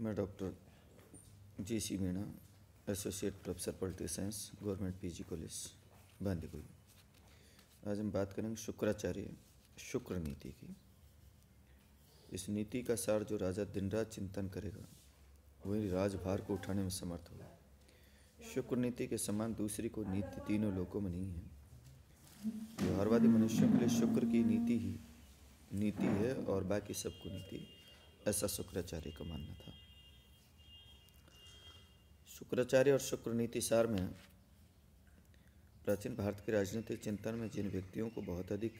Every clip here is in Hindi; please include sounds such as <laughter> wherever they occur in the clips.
मैं doctor J C Meena associate professor political science government PG college Bandipur आज हम बात करेंगे शुक्राचार्य शुक्र नीति की इस नीति का सार जो राजा दिन रात चिंतन करेगा वही राजभार को उठाने में समर्थ होगा शुक्र नीति के समान दूसरी कोई नीति तीनों लोकों में नहीं है व्यवहारवादी मनुष्यों के लिए शुक्र की नीति ही नीति है और बाकी सबको नीति ऐसा शुक्राचार्य का मानना था शुक्राचार्य और शुक्र नीति सार में प्राचीन भारत के राजनीतिक चिंतन में जिन व्यक्तियों को बहुत अधिक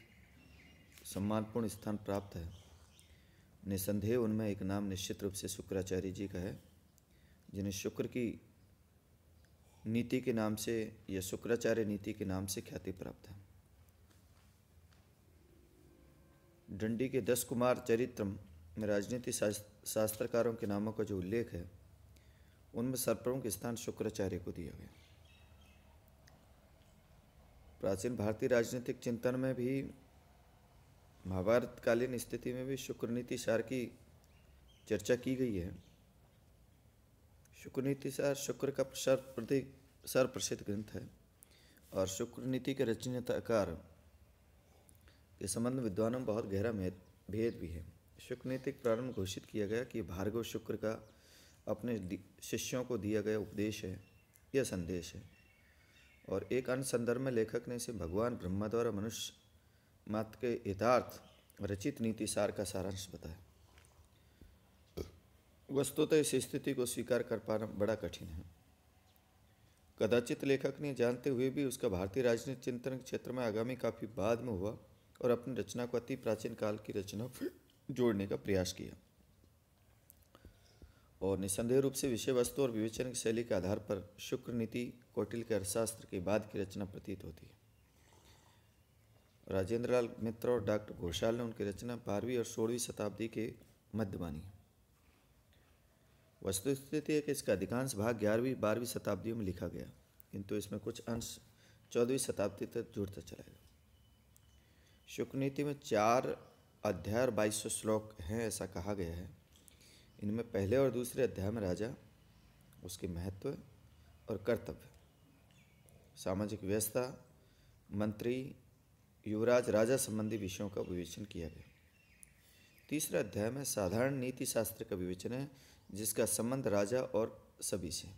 सम्मानपूर्ण स्थान प्राप्त है निसंदेह उनमें एक नाम निश्चित रूप से शुक्राचार्य जी का है जिन्हें शुक्र की नीति के नाम से या शुक्राचार्य नीति के नाम से ख्याति प्राप्त है डंडी के दस कुमार चरित्र में राजनीति शास्त्रकारों के नामों का जो उल्लेख है उनमें सर्वप्रमुख स्थान शुक्राचार्य को दिया गया प्राचीन भारतीय राजनीतिक चिंतन में भी महाभारतकालीन स्थिति में भी शुक्र नीति सार की चर्चा की गई है शुक्र नीति सार शुक्र का प्रसार प्रति सर्वप्रसिद्ध ग्रंथ है और शुक्र नीति के रचनाकार के संबंध में विद्वानों में बहुत गहरा भेद भी है शुक्र नीति प्रारंभ घोषित किया गया कि भार्गव शुक्र का अपने शिष्यों को दिया गया उपदेश है यह संदेश है और एक अन्य संदर्भ में लेखक ने इसे भगवान ब्रह्मा द्वारा मनुष्य मात्र के यथार्थ रचित नीति सार का सारांश बताया वस्तुतः इस स्थिति को स्वीकार कर पाना बड़ा कठिन है कदाचित लेखक ने जानते हुए भी उसका भारतीय राजनीतिक चिंतन क्षेत्र में आगामी काफ़ी बाद में हुआ और अपनी रचना को अति प्राचीन काल की रचना जोड़ने का प्रयास किया और निसंदेह रूप से विषय वस्तु और विवेचन की शैली के आधार पर शुक्र नीति कौटिल के अर्थशास्त्र के बाद की रचना प्रतीत होती है राजेंद्र लाल मित्र और डॉक्टर घोषाल ने उनकी रचना बारहवीं और सोलहवीं शताब्दी के मध्य मानी वस्तुस्थिति है कि इसका अधिकांश भाग ग्यारहवीं बारहवीं शताब्दियों में लिखा गया किंतु इसमें कुछ अंश चौदहवीं शताब्दी तक जुड़ता चला गया शुक्र नीति में चार अध्याय और बाईस श्लोक हैं ऐसा कहा गया है इनमें पहले और दूसरे अध्याय में राजा उसके महत्व और कर्तव्य सामाजिक व्यवस्था मंत्री युवराज राजा संबंधी विषयों का विवेचन किया गया तीसरे अध्याय में साधारण नीति शास्त्र का विवेचन है जिसका संबंध राजा और सभी से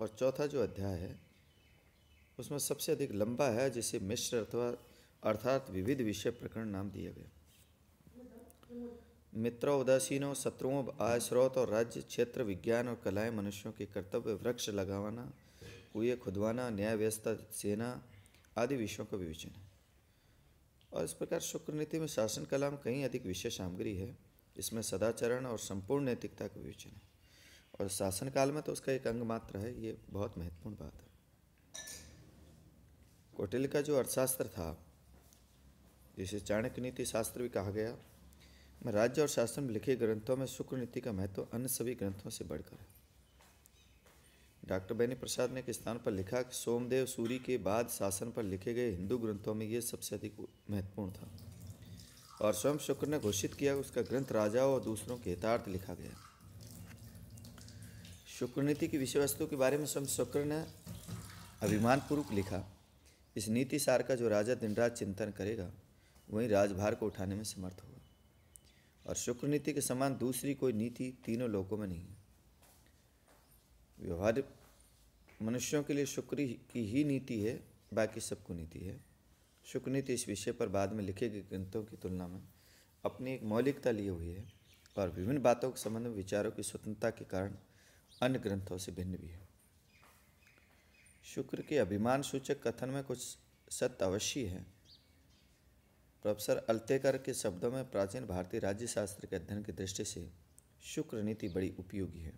और चौथा जो अध्याय है उसमें सबसे अधिक लंबा है जिसे मिश्र अथवा अर्थात विविध विषय प्रकरण नाम दिया गया मित्रों उदासीनों शत्रुओं आयस्रोत और राज्य क्षेत्र विज्ञान और कलाएं मनुष्यों के कर्तव्य वृक्ष लगावाना कुए खुदवाना न्याय व्यवस्था सेना आदि विषयों का विवेचन है और इस प्रकार शुक्र नीति में शासन कला में कहीं अधिक विशेष सामग्री है इसमें सदाचरण और संपूर्ण नैतिकता का विवेचन है और शासन काल में तो उसका एक अंग मात्र है ये बहुत महत्वपूर्ण बात है कौटिल का जो अर्थशास्त्र था जिसे चाणक्य नीति शास्त्र भी कहा गया राज्य और शासन में लिखे ग्रंथों में शुक्र नीति का महत्व अन्य सभी ग्रंथों से बढ़कर है डॉक्टर बैनी प्रसाद ने एक स्थान पर लिखा कि सोमदेव सूरी के बाद शासन पर लिखे गए हिंदू ग्रंथों में यह सबसे अधिक महत्वपूर्ण था और स्वयं शुक्र ने घोषित किया कि उसका ग्रंथ राजाओं और दूसरों के हितार्थ लिखा गया शुक्र नीति की विषय वस्तु के बारे में स्वयं शुक्र ने अभिमानपूर्वक लिखा इस नीति सार का जो राजा दिनराज चिंतन करेगा वही राजभार को उठाने में समर्थ होगा और शुक्र नीति के समान दूसरी कोई नीति तीनों लोकों में नहीं है व्यवहार मनुष्यों के लिए शुक्र की ही नीति है बाकी सबको नीति है शुक्र नीति इस विषय पर बाद में लिखे गए ग्रंथों की तुलना में अपनी एक मौलिकता लिए हुई है और विभिन्न बातों के संबंध में विचारों की स्वतंत्रता के कारण अन्य ग्रंथों से भिन्न भी है शुक्र के अभिमान सूचक कथन में कुछ सत्य अवश्य है प्रोफेसर अल्तेकर के शब्दों में प्राचीन भारतीय राज्य शास्त्र के अध्ययन की दृष्टि से शुक्र नीति बड़ी उपयोगी है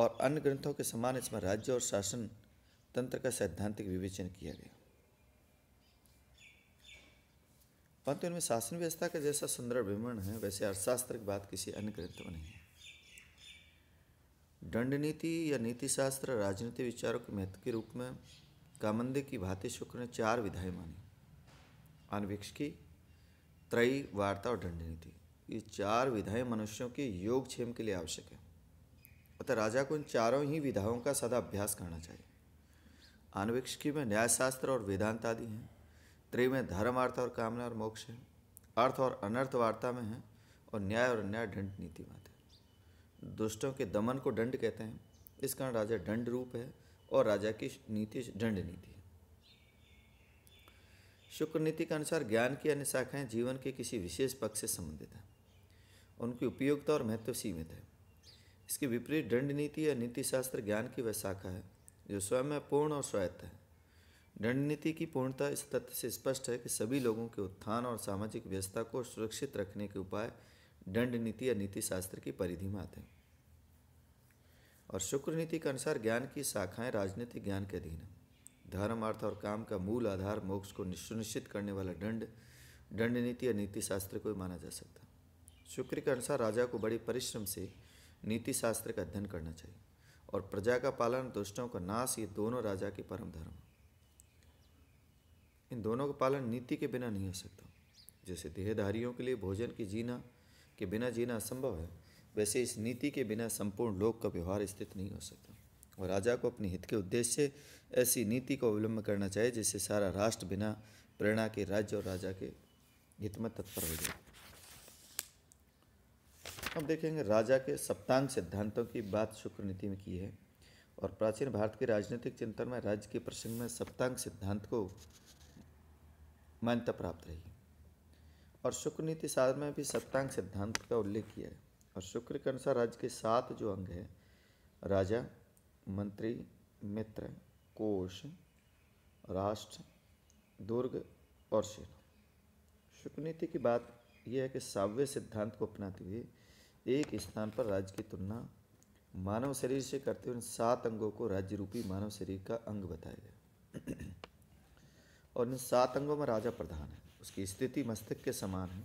और अन्य ग्रंथों के समान इसमें राज्य और शासन तंत्र का सैद्धांतिक विवेचन किया गया परंतु इनमें शासन व्यवस्था का जैसा सुंदर विवरण है वैसे अर्थशास्त्र की बात किसी अन्य ग्रंथ में नहीं है दंड नीति या नीतिशास्त्र राजनीति विचारों के महत्व के रूप में कामंदे की भांति शुक्र ने चार विधाएं मानी अनभिक्ष की त्रयी वार्ता और दंड नीति ये चार विधाएं मनुष्यों के योग क्षेम के लिए आवश्यक है अतः राजा को इन चारों ही विधाओं का सदा अभ्यास करना चाहिए आनविक्ष की में न्यायशास्त्र और वेदांत आदि हैं त्रय में धर्म वार्ता और कामना और मोक्ष है अर्थ और अनर्थ वार्ता में है और न्याय और अन्याय दंड नीतिवाद है दुष्टों के दमन को दंड कहते हैं इस कारण राजा दंड रूप है और राजा की नीति दंड नीति शुक्र नीति के अनुसार ज्ञान की अन्य शाखाएं जीवन के किसी विशेष पक्ष से संबंधित हैं उनकी उपयोगिता और महत्व सीमित है इसके विपरीत दंड नीति या नीतिशास्त्र ज्ञान की वह शाखा है जो स्वयं में पूर्ण और स्वायत्त है दंड नीति की पूर्णता इस तथ्य से स्पष्ट है कि सभी लोगों के उत्थान और सामाजिक व्यवस्था को सुरक्षित रखने के उपाय दंड नीति या नीतिशास्त्र की परिधि में आते हैं और शुक्र नीति के अनुसार ज्ञान की शाखाएं राजनीतिक ज्ञान के अधीन है धर्म अर्थ और काम का मूल आधार मोक्ष को सुनिश्चित करने वाला दंड दंड नीति या नीति शास्त्र को माना जा सकता शुक्र के अनुसार राजा को बड़े परिश्रम से नीति शास्त्र का अध्ययन करना चाहिए और प्रजा का पालन दुष्टों का नाश ये दोनों राजा के परम धर्म इन दोनों का पालन नीति के बिना नहीं हो सकता जैसे देहधारियों के लिए भोजन की जीना के बिना जीना असंभव है वैसे इस नीति के बिना संपूर्ण लोक का व्यवहार स्थित नहीं हो सकता और राजा को अपने हित के उद्देश्य से ऐसी नीति को अवलंब करना चाहिए जिससे सारा राष्ट्र बिना प्रेरणा के राज्य और राजा के हित में तत्पर हो जाए अब देखेंगे राजा के सप्तांग सिद्धांतों की बात शुक्र नीति में की है और प्राचीन भारत के राजनीतिक चिंतन में राज्य के प्रसंग में सप्तांग सिद्धांत को मान्यता प्राप्त रही और शुक्र नीति साधन में भी सप्तांग सिद्धांत का उल्लेख किया है और शुक्र के अनुसार राज्य के सात जो अंग हैं राजा मंत्री मित्र कोष राष्ट्र दुर्ग और सेना शुक्र नीति की बात यह है कि साव्य सिद्धांत को अपनाते हुए एक स्थान पर राज्य की तुलना मानव शरीर से करते हुए उन सात अंगों को राज्य रूपी मानव शरीर का अंग बताया गया और इन सात अंगों में राजा प्रधान है उसकी स्थिति मस्तिष्क के समान है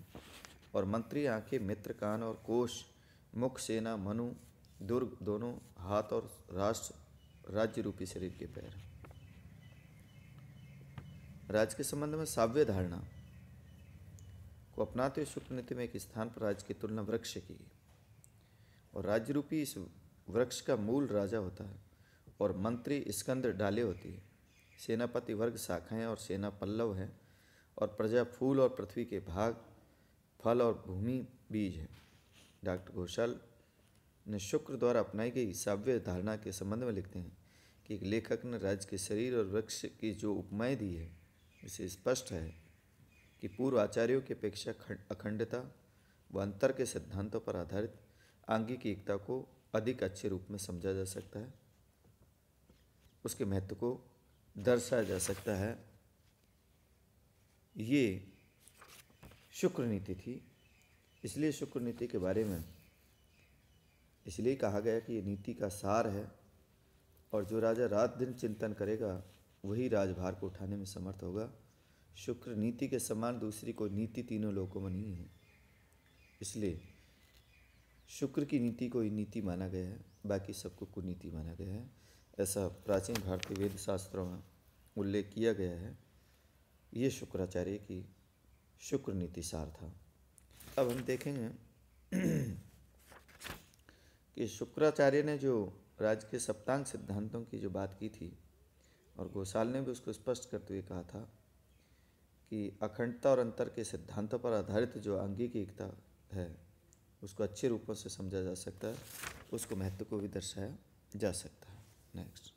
और मंत्री आंखें मित्र कान और कोश मुख सेना मनु दुर्ग दोनों हाथ और राष्ट्र राज्य रूपी शरीर के पैर राज के संबंध में साव्य धारणा को अपनाते हुए शुक्र नीति में एक स्थान पर राज की तुलना वृक्ष की और राज्य रूपी इस वृक्ष का मूल राजा होता है और मंत्री स्कंद डाले होती है सेनापति वर्ग शाखाएं और सेना पल्लव हैं और प्रजा फूल और पृथ्वी के भाग फल और भूमि बीज है डॉक्टर घोषाल ने शुक्र द्वारा अपनाई गई साव्य धारणा के संबंध में लिखते हैं कि एक लेखक ने राज्य के शरीर और वृक्ष की जो उपमाएँ दी है इसे स्पष्ट है कि पूर्व आचार्यों की अपेक्षा अखंडता व अंतर के सिद्धांतों पर आधारित आंगिक एकता को अधिक अच्छे रूप में समझा जा सकता है उसके महत्व को दर्शाया जा सकता है ये शुक्र नीति थी इसलिए शुक्र नीति के बारे में इसलिए कहा गया कि ये नीति का सार है और जो राजा रात दिन चिंतन करेगा वही राजभार को उठाने में समर्थ होगा शुक्र नीति के समान दूसरी कोई नीति तीनों लोकों में नहीं है इसलिए शुक्र की नीति को ही नीति माना गया है बाकी सबको कुनीति माना गया है ऐसा प्राचीन भारतीय वेद शास्त्रों में उल्लेख किया गया है ये शुक्राचार्य की शुक्र नीति सार था अब हम देखेंगे <clears throat> कि शुक्राचार्य ने जो राज के सप्तांग सिद्धांतों की जो बात की थी और गोसाल ने भी उसको स्पष्ट करते हुए कहा था कि अखंडता और अंतर के सिद्धांतों पर आधारित जो आंगिक एकता है उसको अच्छे रूपों से समझा जा सकता है उसको महत्व को भी दर्शाया जा सकता है नेक्स्ट